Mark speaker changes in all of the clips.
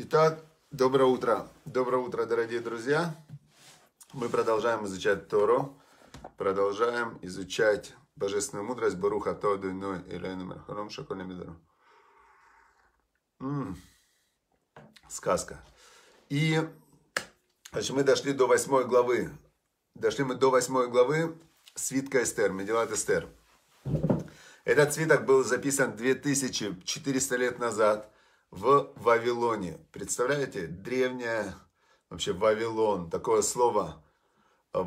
Speaker 1: Итак, доброе утро. Доброе утро, дорогие друзья. Мы продолжаем изучать Тору, продолжаем изучать божественную мудрость Баруха Тоду Иной Элейну Мерхаром Шаколем Сказка. И значит, мы дошли до восьмой главы. Дошли мы до восьмой главы свитка Эстер, Медилат Эстер. Этот свиток был записан 2400 лет назад – в Вавилоне. Представляете, древняя, вообще Вавилон, такое слово э,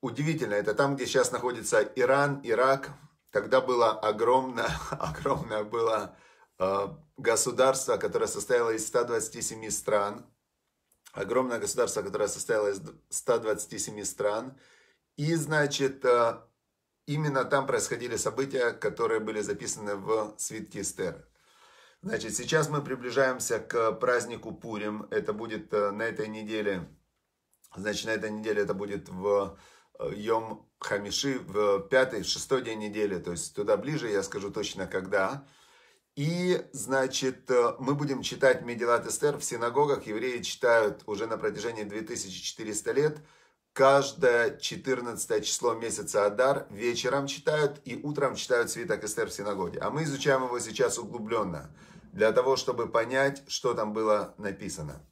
Speaker 1: удивительно. Это там, где сейчас находится Иран, Ирак. Тогда было огромное, огромное было э, государство, которое состояло из 127 стран. Огромное государство, которое состояло из 127 стран. И, значит, э, именно там происходили события, которые были записаны в Свитке Эстер. Значит, сейчас мы приближаемся к празднику Пурим. Это будет э, на этой неделе. Значит, на этой неделе это будет в э, Йом Хамиши, в э, пятый, шестой день недели. То есть туда ближе, я скажу точно когда. И, значит, мы будем читать Медилат Эстер в синагогах. Евреи читают уже на протяжении 2400 лет. Каждое 14 число месяца Адар вечером читают и утром читают свиток Эстер в синагоге. А мы изучаем его сейчас углубленно для того, чтобы понять, что там было написано.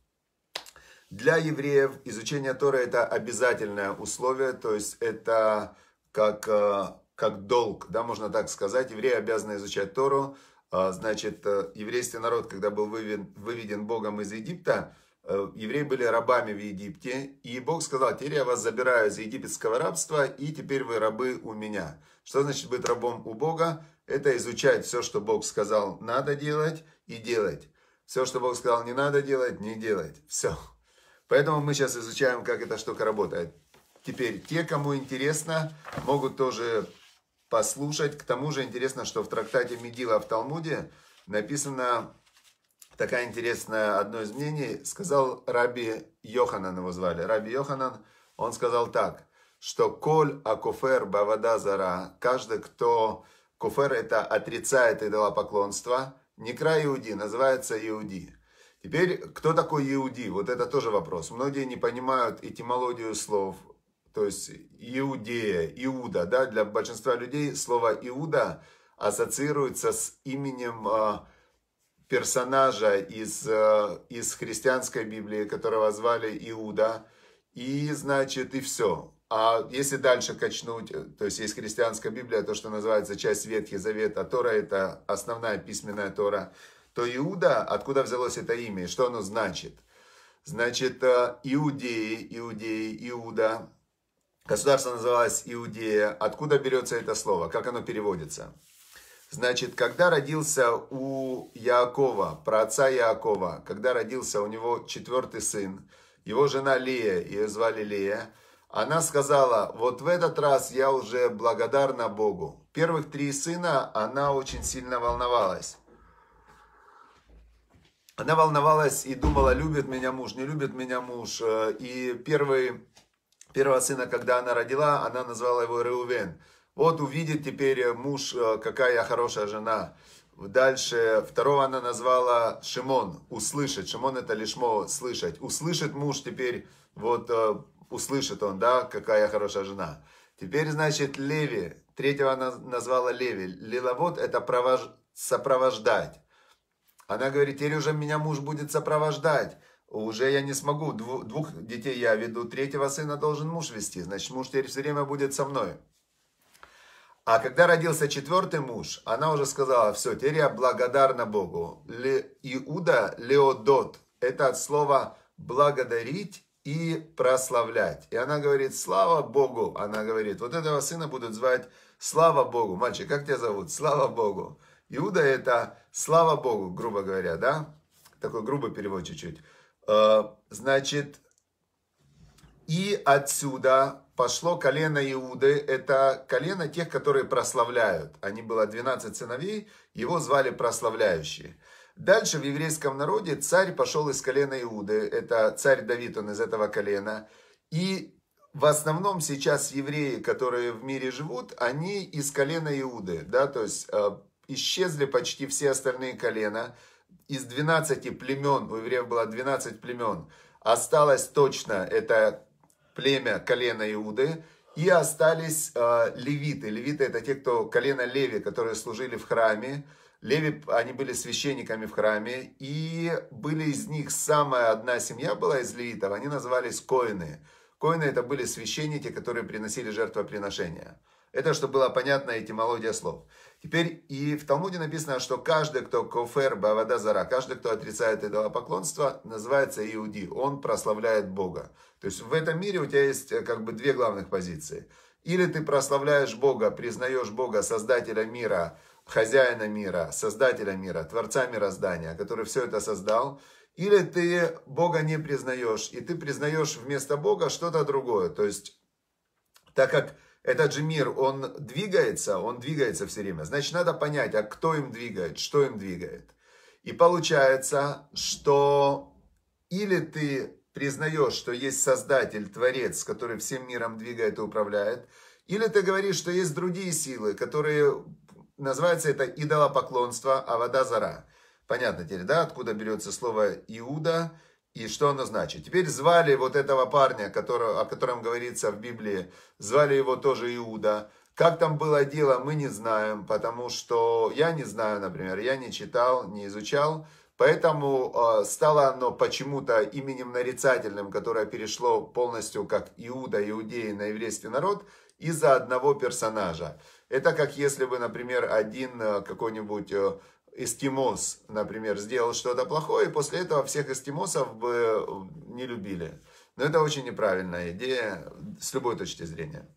Speaker 1: Для евреев изучение Торы это обязательное условие, то есть это как, э, как долг, да, можно так сказать. Евреи обязаны изучать Тору. А, значит, э, еврейский народ, когда был выведен, выведен Богом из Египта, э, евреи были рабами в Египте, и Бог сказал, теперь я вас забираю из египетского рабства, и теперь вы рабы у меня. Что значит быть рабом у Бога? это изучать все, что Бог сказал, надо делать и делать. Все, что Бог сказал, не надо делать, не делать. Все. Поэтому мы сейчас изучаем, как эта штука работает. Теперь те, кому интересно, могут тоже послушать. К тому же интересно, что в трактате Медила в Талмуде написано такая интересная одно из мнений. Сказал Раби Йоханан, его звали. Раби Йоханан, он сказал так, что «Коль акуфер бавадазара. каждый, кто Куфер это отрицает идолопоклонство. Некра Иуди называется Иуди. Теперь, кто такой Иуди? Вот это тоже вопрос. Многие не понимают этимологию слов. То есть, Иудея, Иуда, да, для большинства людей слово Иуда ассоциируется с именем а, персонажа из, а, из христианской Библии, которого звали Иуда. И, значит, и все. А если дальше качнуть, э, то есть есть христианская Библия, то, что называется часть Ветхий Завет, а Тора – это основная письменная Тора, то Иуда, откуда взялось это имя и что оно значит? Значит, э, иудеи, иудеи, Иуда, государство называлось Иудея. Откуда берется это слово? Как оно переводится? Значит, когда родился у Яакова, праотца Яакова, когда родился у него четвертый сын, его жена Лия, ее звали Лия – она сказала, вот в этот раз я уже благодарна Богу. Первых три сына она очень сильно волновалась. Она волновалась и думала, любит меня муж, не любит меня муж. Э, и первый, первого сына, когда она родила, она назвала его Реувен. Вот увидит теперь э, муж, э, какая я хорошая жена. Дальше второго она назвала Шимон, Услышит Шимон это лишь лишмо слышать. Услышит муж теперь вот услышит он, да, какая хорошая жена. Теперь, значит, Леви, третьего она назвала Леви. Лиловод – это провож... сопровождать. Она говорит, теперь уже меня муж будет сопровождать. Уже я не смогу, двух, двух детей я веду, третьего сына должен муж вести. Значит, муж теперь все время будет со мной. А когда родился четвертый муж, она уже сказала, все, теперь я благодарна Богу. Ле... Иуда Леодот – это от слова «благодарить» и прославлять. И она говорит, слава Богу. Она говорит, вот этого сына будут звать слава Богу. Мальчик, как тебя зовут? Слава Богу. Иуда это слава Богу, грубо говоря, да? Такой грубый перевод чуть-чуть. Э, значит, и отсюда пошло колено Иуды. Это колено тех, которые прославляют. Они было 12 сыновей, его звали прославляющие. Дальше в еврейском народе царь пошел из колена Иуды, это царь Давид, он из этого колена. И в основном сейчас евреи, которые в мире живут, они из колена Иуды, да, то есть э, исчезли почти все остальные колена. Из 12 племен, у евреев было 12 племен, осталось точно это племя колена Иуды, и остались э, левиты. Левиты это те, кто колено Леви, которые служили в храме. Леви, они были священниками в храме, и были из них самая одна семья была из левитов, они назывались коины. Коины это были священники, которые приносили жертвоприношения. Это, чтобы была понятна этимология слов. Теперь и в Талмуде написано, что каждый, кто кофер бавадазара, каждый, кто отрицает этого поклонства, называется иуди. Он прославляет Бога. То есть в этом мире у тебя есть э, как бы две главных позиции. Или ты прославляешь Бога, признаешь Бога, создателя мира, хозяина мира, создателя мира, творца мироздания, который все это создал, или ты Бога не признаешь, и ты признаешь вместо Бога что-то другое. То есть, так как этот же мир, он двигается, он двигается все время, значит, надо понять, а кто им двигает, что им двигает. И получается, что или ты признаешь, что есть Создатель, Творец, который всем миром двигает и управляет, или ты говоришь, что есть другие силы, которые Называется это идолопоклонство а зара. Понятно теперь, да, откуда берется слово Иуда и что оно значит. Теперь звали вот этого парня, которого, о котором говорится в Библии, звали его тоже Иуда. Как там было дело, мы не знаем, потому что я не знаю, например, я не читал, не изучал. Поэтому э, стало оно почему-то именем нарицательным, которое перешло полностью как Иуда, Иудеи на еврейский народ из-за одного персонажа. Это как если бы, например, один э, какой-нибудь э, эскимос, например, сделал что-то плохое, и после этого всех эскимосов бы э, не любили. Но это очень неправильная идея с любой точки зрения.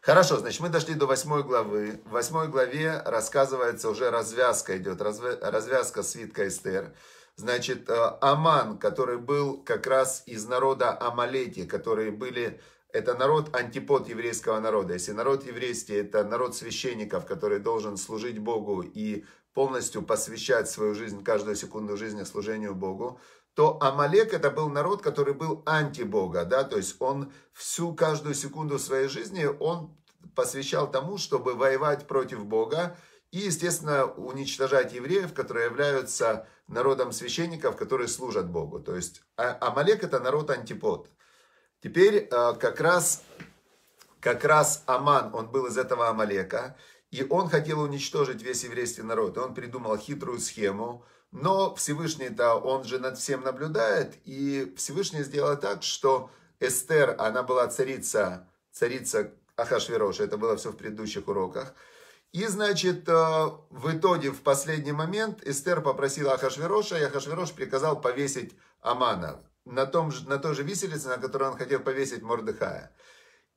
Speaker 1: Хорошо, значит, мы дошли до восьмой главы. В восьмой главе рассказывается уже развязка идет, развязка свитка Эстер. Значит, Аман, который был как раз из народа Амалети, которые были это народ антипод еврейского народа. Если народ еврейский это народ священников, который должен служить Богу и полностью посвящать свою жизнь, каждую секунду жизни служению Богу, то Амалек это был народ, который был антибога, да, то есть он всю каждую секунду своей жизни он посвящал тому, чтобы воевать против Бога и, естественно, уничтожать евреев, которые являются народом священников, которые служат Богу. То есть а, Амалек это народ антипод. Теперь э, как раз, как раз Аман, он был из этого Амалека, и он хотел уничтожить весь еврейский народ. И он придумал хитрую схему, но Всевышний-то, он же над всем наблюдает, и Всевышний сделал так, что Эстер, она была царица, царица Ахашвероша это было все в предыдущих уроках, и, значит, э, в итоге, в последний момент, Эстер попросила Ахашвероша, и Ахашверош приказал повесить Амана на, том же, на той же виселице, на которой он хотел повесить Мордыхая.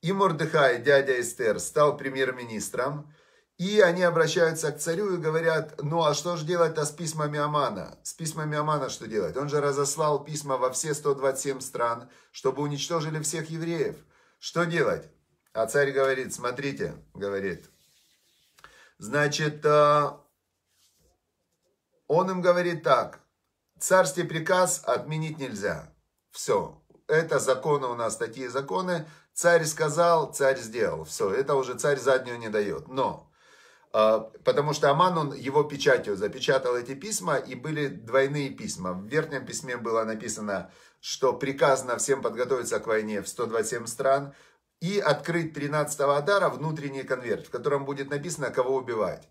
Speaker 1: И Мордыхай, дядя Эстер, стал премьер-министром. И они обращаются к царю и говорят, ну а что же делать-то с письмами Амана? С письмами Амана что делать? Он же разослал письма во все 127 стран, чтобы уничтожили всех евреев. Что делать? А царь говорит, смотрите, говорит, значит, э, он им говорит так, царский приказ отменить нельзя. Все, это законы у нас, такие законы. Царь сказал, царь сделал. Все, это уже царь заднюю не дает. Но, а, потому что Аман, он его печатью запечатал эти письма, и были двойные письма. В верхнем письме было написано, что приказано всем подготовиться к войне в 127 стран и открыть 13-го Адара внутренний конверт, в котором будет написано, кого убивать.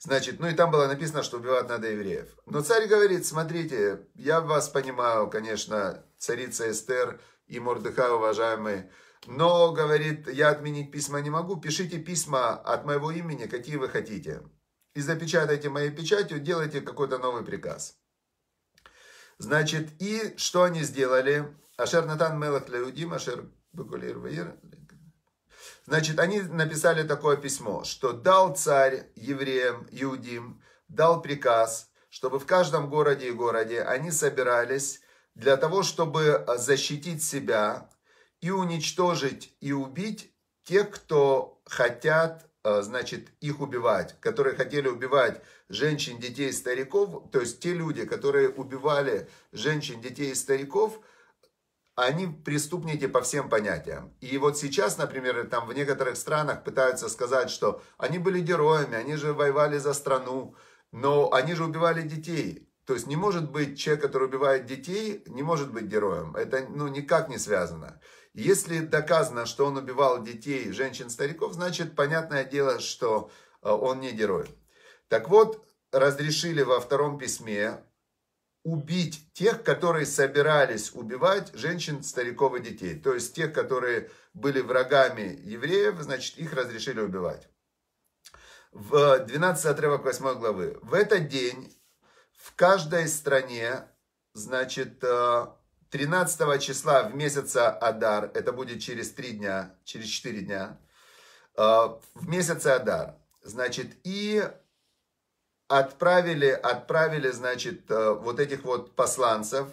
Speaker 1: Значит, ну и там было написано, что убивать надо евреев. Но царь говорит, смотрите, я вас понимаю, конечно, царица Эстер и Мордыхай, уважаемые, но, говорит, я отменить письма не могу, пишите письма от моего имени, какие вы хотите. И запечатайте моей печатью, делайте какой-то новый приказ. Значит, и что они сделали? Ашер Натан Мелах Леудим, Ашер Бекулир Ваир, Значит, они написали такое письмо, что дал царь евреям, иудим, дал приказ, чтобы в каждом городе и городе они собирались для того, чтобы защитить себя и уничтожить и убить тех, кто хотят, э, значит, их убивать, которые хотели убивать женщин, детей, стариков, то есть те люди, которые убивали женщин, детей и стариков – они преступники по всем понятиям. И вот сейчас, например, там в некоторых странах пытаются сказать, что они были героями, они же воевали за страну, но они же убивали детей. То есть не может быть человек, который убивает детей, не может быть героем. Это ну, никак не связано. Если доказано, что он убивал детей, женщин, стариков, значит, понятное дело, что э, он не герой. Так вот, разрешили во втором письме убить тех, которые собирались убивать женщин, стариков и детей. То есть тех, которые были врагами евреев, значит, их разрешили убивать. В 12 э, отрывок 8 главы. В этот день в каждой стране, значит, 13 э, числа в месяце Адар, это будет через 3 дня, через 4 дня, э, в месяце Адар, значит, и отправили, отправили, значит, э, вот этих вот посланцев.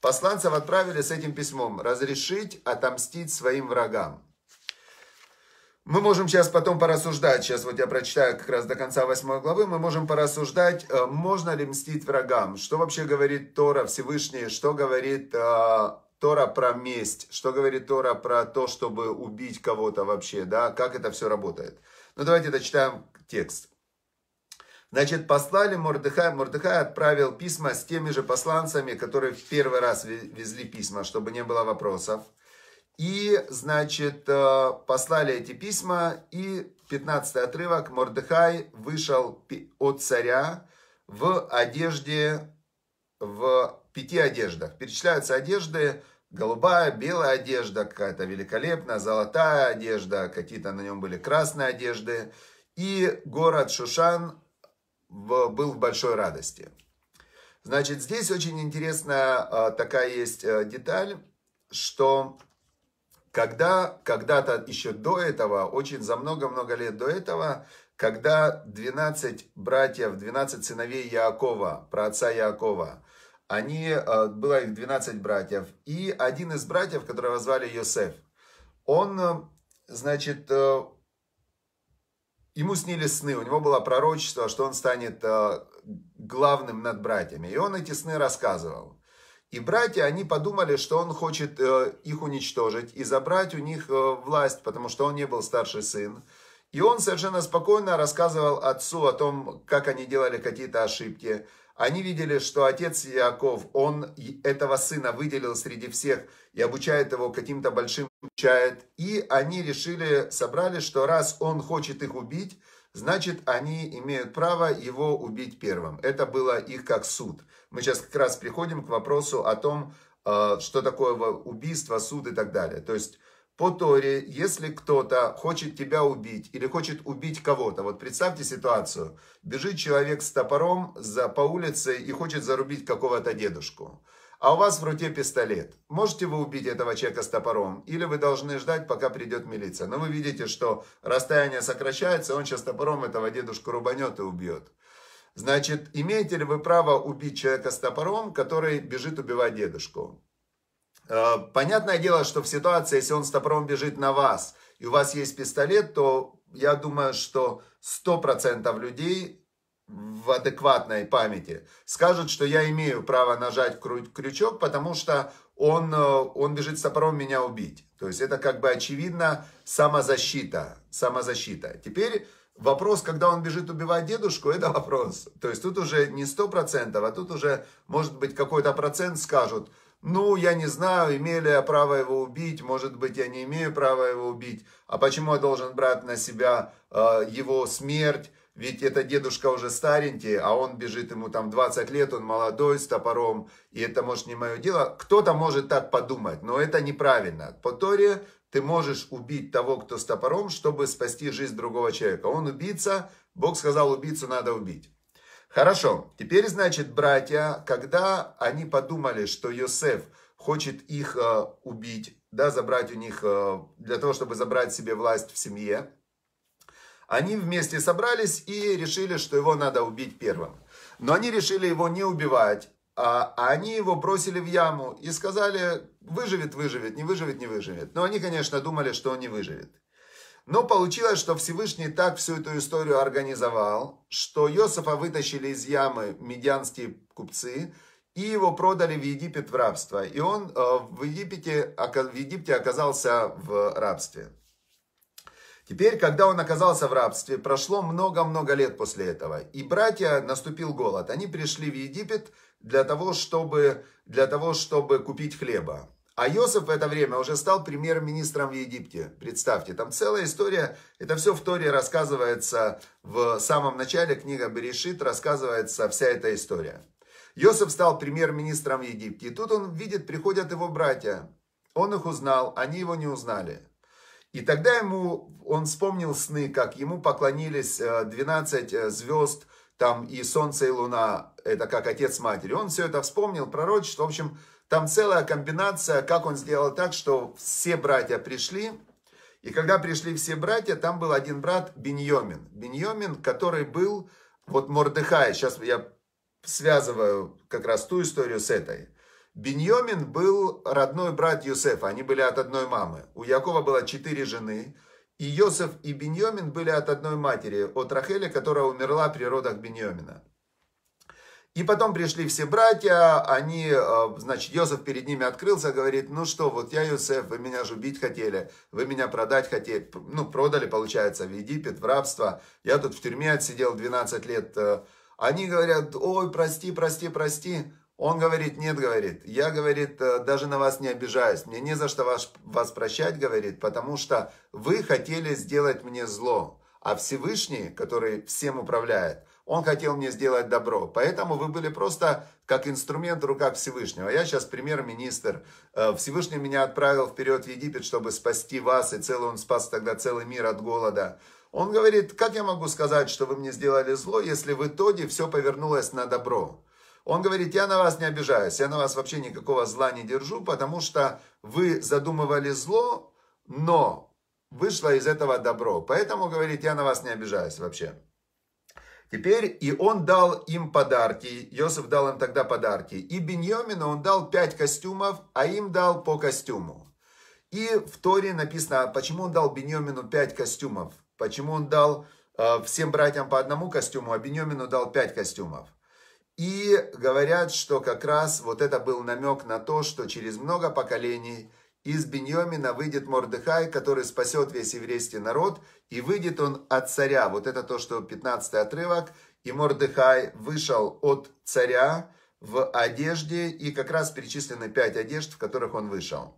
Speaker 1: Посланцев отправили с этим письмом «Разрешить отомстить своим врагам». Мы можем сейчас потом порассуждать, сейчас вот я прочитаю как раз до конца 8 главы, мы можем порассуждать, э, можно ли мстить врагам, что вообще говорит Тора Всевышний, что говорит э, Тора про месть, что говорит Тора про то, чтобы убить кого-то вообще, да, как это все работает. Ну давайте дочитаем текст. Значит, послали Мордыхай. Мордыхай отправил письма с теми же посланцами, которые в первый раз везли письма, чтобы не было вопросов. И, значит, э, послали эти письма, и 15 отрывок Мордыхай вышел от царя в одежде, в пяти одеждах. Перечисляются одежды, голубая, белая одежда, какая-то великолепная, золотая одежда, какие-то на нем были красные одежды. И город Шушан в, был в большой радости. Значит, здесь очень интересная а, такая есть а, деталь, что когда когда-то еще до этого, очень за много-много лет до этого, когда 12 братьев, 12 сыновей Яакова, про отца Яакова, они, а, было их 12 братьев, и один из братьев, которого звали Йосеф, он, значит, ему снились сны, у него было пророчество, что он станет э, главным над братьями. И он эти сны рассказывал. И братья, они подумали, что он хочет э, их уничтожить и забрать у них э, власть, потому что он не был старший сын. И он совершенно спокойно рассказывал отцу о том, как они делали какие-то ошибки, они видели, что отец Яков, он этого сына выделил среди всех и обучает его каким-то большим Учает. И они решили, собрали, что раз он хочет их убить, значит, они имеют право его убить первым. Это было их как суд. Мы сейчас как раз приходим к вопросу о том, э, что такое убийство, суд и так далее. То есть по Торе, если кто-то хочет тебя убить или хочет убить кого-то, вот представьте ситуацию, бежит человек с топором за, по улице и хочет зарубить какого-то дедушку, а у вас в руке пистолет. Можете вы убить этого человека с топором или вы должны ждать, пока придет милиция. Но вы видите, что расстояние сокращается, он сейчас топором этого дедушку рубанет и убьет. Значит, имеете ли вы право убить человека с топором, который бежит убивать дедушку? Э, понятное дело, что в ситуации, если он с топором бежит на вас, и у вас есть пистолет, то я думаю, что 100% людей в адекватной памяти скажут, что я имею право нажать крючок, потому что он, э, он бежит с топором меня убить. То есть это как бы очевидно самозащита. самозащита. Теперь вопрос, когда он бежит убивать дедушку, это вопрос. То есть тут уже не 100%, а тут уже, может быть, какой-то процент скажут – ну, я не знаю, имею ли я право его убить, может быть, я не имею права его убить, а почему я должен брать на себя э, его смерть, ведь это дедушка уже старенький, а он бежит, ему там 20 лет, он молодой, с топором, и это, может, не мое дело. Кто-то может так подумать, но это неправильно. По Торе ты можешь убить того, кто с топором, чтобы спасти жизнь другого человека. Он убийца, Бог сказал, убийцу надо убить. Хорошо, теперь, значит, братья, когда они подумали, что Йосеф хочет их э, убить, да, забрать у них, э, для того, чтобы забрать себе власть в семье, они вместе собрались и решили, что его надо убить первым. Но они решили его не убивать, а, а они его бросили в яму и сказали, выживет, выживет, не выживет, не выживет. Но они, конечно, думали, что он не выживет. Но получилось, что Всевышний так всю эту историю организовал, что Йосифа вытащили из ямы медианские купцы и его продали в Египет в рабство. И он э, в Египте, в Египте оказался в рабстве. Теперь, когда он оказался в рабстве, прошло много-много лет после этого. И братья наступил голод. Они пришли в Египет для того, чтобы, для того, чтобы купить хлеба. А Йосиф в это время уже стал премьер-министром в Египте. Представьте, там целая история. Это все в Торе рассказывается в самом начале. Книга Берешит рассказывается вся эта история. Йосиф стал премьер-министром в Египте. И тут он видит, приходят его братья. Он их узнал, они его не узнали. И тогда ему, он вспомнил сны, как ему поклонились 12 э, э, звезд, там и солнце, и луна, это как отец матери. Он все это вспомнил, пророчество, в общем, там целая комбинация, как он сделал так, что все братья пришли. И когда пришли все братья, там был один брат Беньомин. Беньомин, который был вот Мордыхай. Сейчас я связываю как раз ту историю с этой. Беньомин был родной брат Юсефа. Они были от одной мамы. У Якова было четыре жены. И Йосеф и Беньомин были от одной матери, от Рахеля, которая умерла при родах Беньомина. И потом пришли все братья, они, э, значит, Йосеф перед ними открылся, говорит, ну что, вот я Йосеф, вы меня же убить хотели, вы меня продать хотели, ну, продали, получается, в Египет, в рабство. Я тут в тюрьме отсидел 12 лет. Э». Они говорят, ой, прости, прости, прости. Он говорит, нет, говорит, я, говорит, э, даже на вас не обижаюсь, мне не за что вас, вас прощать, говорит, потому что вы хотели сделать мне зло, а Всевышний, который всем управляет, он хотел мне сделать добро. Поэтому вы были просто как инструмент в руках Всевышнего. Я сейчас премьер-министр. Э, Всевышний меня отправил вперед в Египет, чтобы спасти вас. И целый он спас тогда целый мир от голода. Он говорит, как я могу сказать, что вы мне сделали зло, если в итоге все повернулось на добро? Он говорит, я на вас не обижаюсь, я на вас вообще никакого зла не держу, потому что вы задумывали зло, но вышло из этого добро. Поэтому, говорит, я на вас не обижаюсь вообще. Теперь и он дал им подарки, Иосиф дал им тогда подарки. И Беньомину он дал пять костюмов, а им дал по костюму. И в Торе написано, почему он дал Беньомину пять костюмов, почему он дал э, всем братьям по одному костюму, а Беньомину дал пять костюмов. И говорят, что как раз вот это был намек на то, что через много поколений из Беньомина выйдет Мордыхай, который спасет весь еврейский народ, и выйдет он от царя. Вот это то, что 15 отрывок. И Мордыхай вышел от царя в одежде, и как раз перечислены пять одежд, в которых он вышел.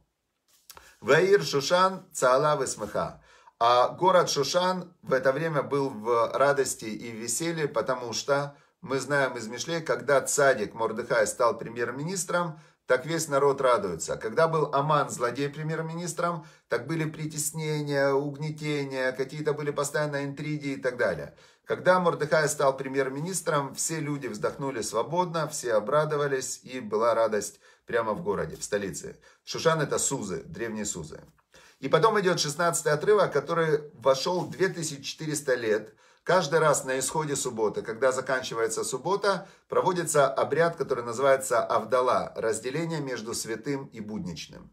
Speaker 1: Ваир, Шушан, Цаала, Весмеха. А город Шушан в это время был в радости и веселье, потому что мы знаем из Мишлей, когда цадик Мордыхай стал премьер-министром, так весь народ радуется. Когда был Аман злодей премьер-министром, так были притеснения, угнетения, какие-то были постоянно интриги и так далее. Когда Мордыхай стал премьер-министром, все люди вздохнули свободно, все обрадовались и была радость прямо в городе, в столице. Шушан это Сузы, древние Сузы. И потом идет 16 отрывок, который вошел 2400 лет – Каждый раз на исходе субботы, когда заканчивается суббота, проводится обряд, который называется Авдала, разделение между святым и будничным.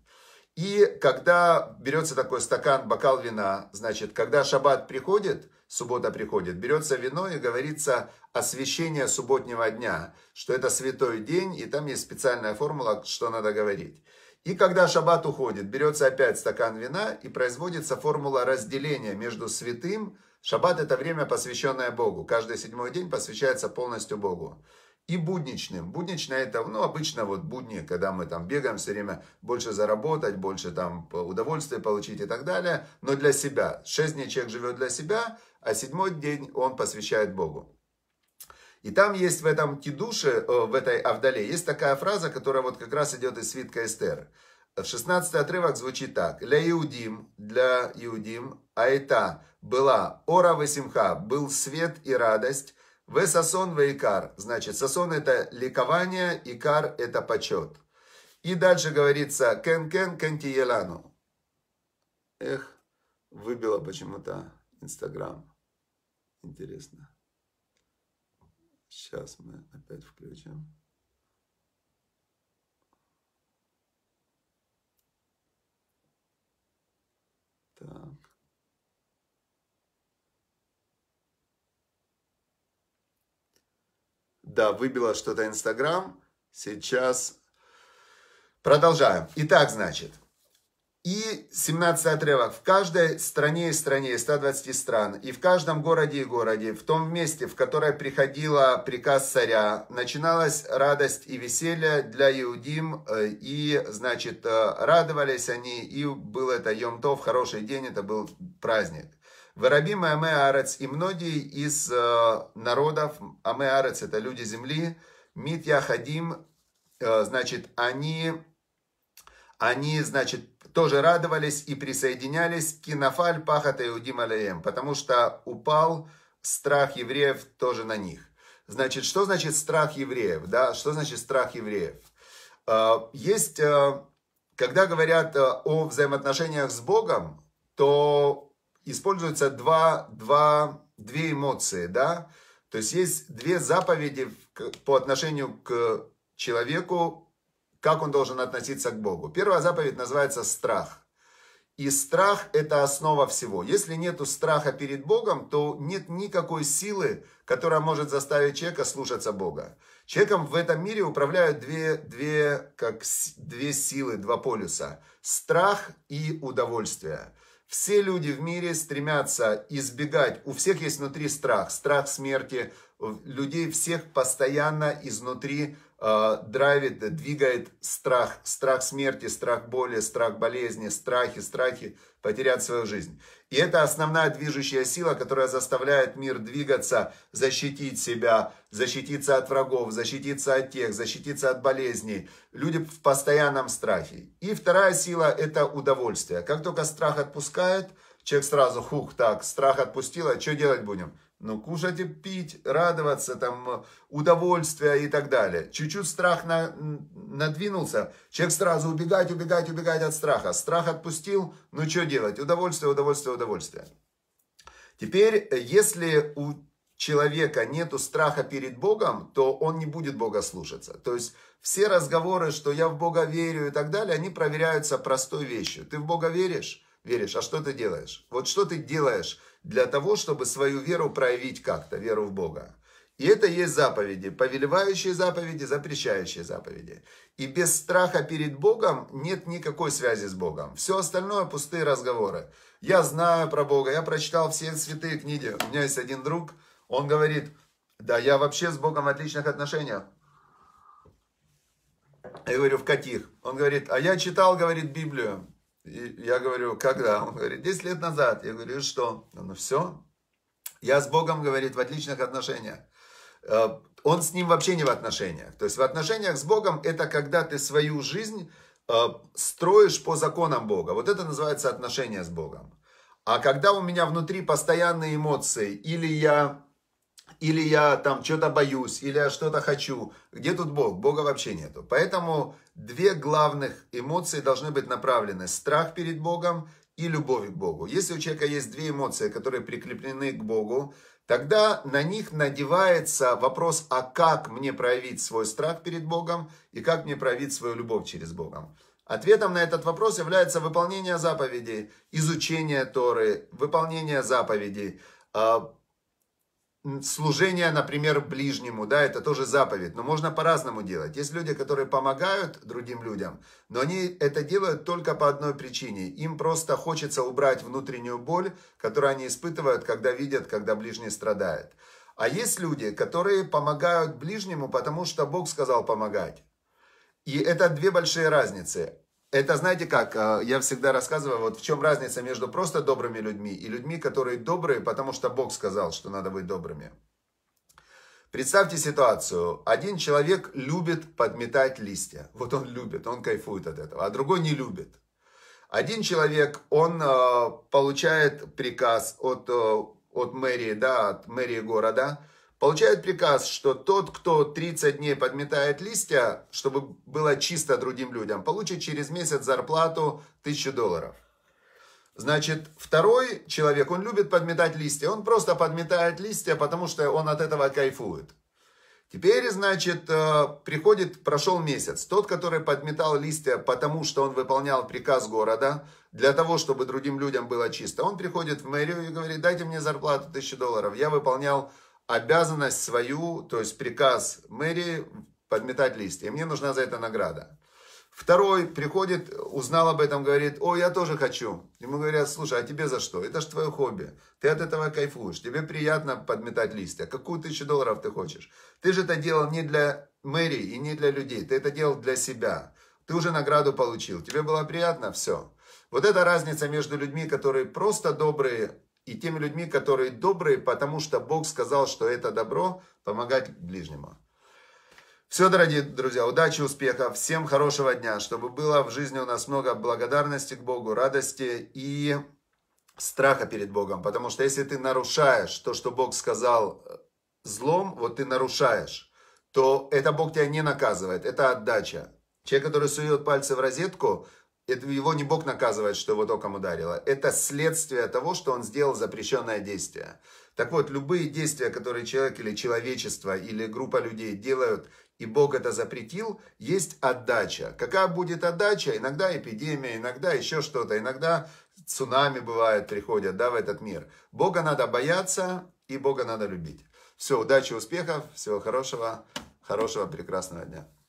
Speaker 1: И когда берется такой стакан, бокал вина, значит, когда шаббат приходит, суббота приходит, берется вино и говорится освящение субботнего дня, что это святой день, и там есть специальная формула, что надо говорить. И когда шаббат уходит, берется опять стакан вина и производится формула разделения между святым и Шаббат – это время, посвященное Богу. Каждый седьмой день посвящается полностью Богу. И будничным. Будничное это, ну, обычно вот будни, когда мы там бегаем все время, больше заработать, больше там удовольствия получить и так далее. Но для себя. Шесть дней человек живет для себя, а седьмой день он посвящает Богу. И там есть в этом кидуше, э, в этой Авдале, есть такая фраза, которая вот как раз идет из свитка Эстеры. 16 отрывок звучит так. для Иудим, для Иудим, а это была ора весимха, был свет и радость, в сасон икар». Значит, сасон это ликование, икар это почет. И дальше говорится «кен кен кентиелану». Эх, выбило почему-то Инстаграм. Интересно. Сейчас мы опять включим. Да, выбило что-то Инстаграм. Сейчас продолжаем. Итак, значит, и 17 отрывок. В каждой стране и стране, 120 стран, и в каждом городе и городе, в том месте, в которое приходила приказ царя, начиналась радость и веселье для иудим, э, и, значит, э, радовались они, и был это Йомтов, хороший день, это был праздник. Вараби Аме и многие из э, народов, Аме это люди земли, Мит Яхадим, э, значит, они, они, значит, тоже радовались и присоединялись к Кинофаль Пахата Иудим Алеем, потому что упал страх евреев тоже на них. Значит, что значит страх евреев? Да? Что значит страх евреев? Э, есть, когда говорят о взаимоотношениях с Богом, то используются два, два, две эмоции, да, то есть есть две заповеди по отношению к человеку, как он должен относиться к Богу. Первая заповедь называется страх. И страх – это основа всего. Если нет страха перед Богом, то нет никакой силы, которая может заставить человека слушаться Бога. Человеком в этом мире управляют две, две, как, две силы, два полюса – страх и удовольствие. Все люди в мире стремятся избегать, у всех есть внутри страх, страх смерти, людей всех постоянно изнутри Э, драйвит, двигает страх. Страх смерти, страх боли, страх болезни, страхи, страхи потерять свою жизнь. И это основная движущая сила, которая заставляет мир двигаться, защитить себя, защититься от врагов, защититься от тех, защититься от болезней. Люди в постоянном страхе. И вторая сила – это удовольствие. Как только страх отпускает, человек сразу, хух, так, страх отпустила, что делать будем? Ну, кушать и пить, радоваться, там, удовольствие и так далее. Чуть-чуть страх на, надвинулся, человек сразу убегать, убегать, убегать от страха. Страх отпустил, ну, что делать? Удовольствие, удовольствие, удовольствие. Теперь, э, если у человека нету страха перед Богом, то он не будет Бога слушаться. То есть все разговоры, что я в Бога верю и так далее, они проверяются простой вещью. Ты в Бога веришь? веришь, а что ты делаешь? Вот что ты делаешь для того, чтобы свою веру проявить как-то, веру в Бога? И это есть заповеди, повелевающие заповеди, запрещающие заповеди. И без страха перед Богом нет никакой связи с Богом. Все остальное пустые разговоры. Я знаю про Бога, я прочитал все святые книги. У меня есть один друг, он говорит, да я вообще с Богом в отличных отношениях. Я говорю, в каких? Он говорит, а я читал, говорит, Библию. И я говорю, когда? Он говорит, 10 лет назад. Я говорю, что? Ну все. Я с Богом, говорит, в отличных отношениях. Э, он с ним вообще не в отношениях. То есть в отношениях с Богом это когда ты свою жизнь э, строишь по законам Бога. Вот это называется отношения с Богом. А когда у меня внутри постоянные эмоции, или я или я там что-то боюсь, или я что-то хочу. Где тут Бог? Бога вообще нету. Поэтому две главных эмоции должны быть направлены. Страх перед Богом и любовь к Богу. Если у человека есть две эмоции, которые прикреплены к Богу, тогда на них надевается вопрос, а как мне проявить свой страх перед Богом и как мне проявить свою любовь через Бога Ответом на этот вопрос является выполнение заповедей, изучение Торы, выполнение заповедей, а, служение, например, ближнему, да, это тоже заповедь, но можно по-разному делать. Есть люди, которые помогают другим людям, но они это делают только по одной причине. Им просто хочется убрать внутреннюю боль, которую они испытывают, когда видят, когда ближний страдает. А есть люди, которые помогают ближнему, потому что Бог сказал помогать. И это две большие разницы. Это, знаете как, э, я всегда рассказываю, вот в чем разница между просто добрыми людьми и людьми, которые добрые, потому что Бог сказал, что надо быть добрыми. Представьте ситуацию. Один человек любит подметать листья. Вот он любит, он кайфует от этого. А другой не любит. Один человек, он э, получает приказ от, э, от мэрии, да, от мэрии города Получает приказ, что тот, кто 30 дней подметает листья, чтобы было чисто другим людям, получит через месяц зарплату 1000 долларов. Значит, второй человек, он любит подметать листья, он просто подметает листья, потому что он от этого кайфует. Теперь, значит, э, приходит, прошел месяц. Тот, который подметал листья, потому что он выполнял приказ города, для того, чтобы другим людям было чисто, он приходит в мэрию и говорит, дайте мне зарплату 1000 долларов. Я выполнял обязанность свою, то есть приказ мэрии подметать листья. мне нужна за это награда. Второй приходит, узнал об этом, говорит, о, я тоже хочу. Ему говорят, слушай, а тебе за что? Это же твое хобби. Ты от этого кайфуешь. Тебе приятно подметать листья. А какую тысячу долларов ты хочешь? Ты же это делал не для мэрии и не для людей. Ты это делал для себя. Ты уже награду получил. Тебе было приятно? Все. Вот эта разница между людьми, которые просто добрые, и теми людьми, которые добрые, потому что Бог сказал, что это добро помогать ближнему. Все, дорогие друзья, удачи, успехов, всем хорошего дня, чтобы было в жизни у нас много благодарности к Богу, радости и страха перед Богом. Потому что если ты нарушаешь то, что Бог сказал э, злом, вот ты нарушаешь, то это Бог тебя не наказывает, это отдача. Человек, который сует пальцы в розетку, это его не Бог наказывает, что его током ударило. Это следствие того, что он сделал запрещенное действие. Так вот, любые действия, которые человек или человечество, или группа людей делают, и Бог это запретил, есть отдача. Какая будет отдача? Иногда эпидемия, иногда еще что-то, иногда цунами бывает, приходят да, в этот мир. Бога надо бояться и Бога надо любить. Все, удачи, успехов, всего хорошего, хорошего, прекрасного дня.